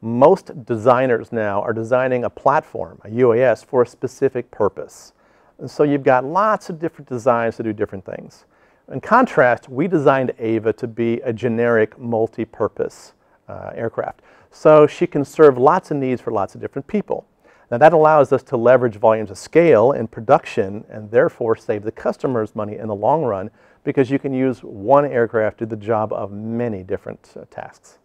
most designers now are designing a platform, a UAS, for a specific purpose. And so you've got lots of different designs to do different things. In contrast, we designed Ava to be a generic multi-purpose uh, aircraft. So she can serve lots of needs for lots of different people. Now that allows us to leverage volumes of scale in production and therefore save the customers money in the long run because you can use one aircraft to do the job of many different uh, tasks.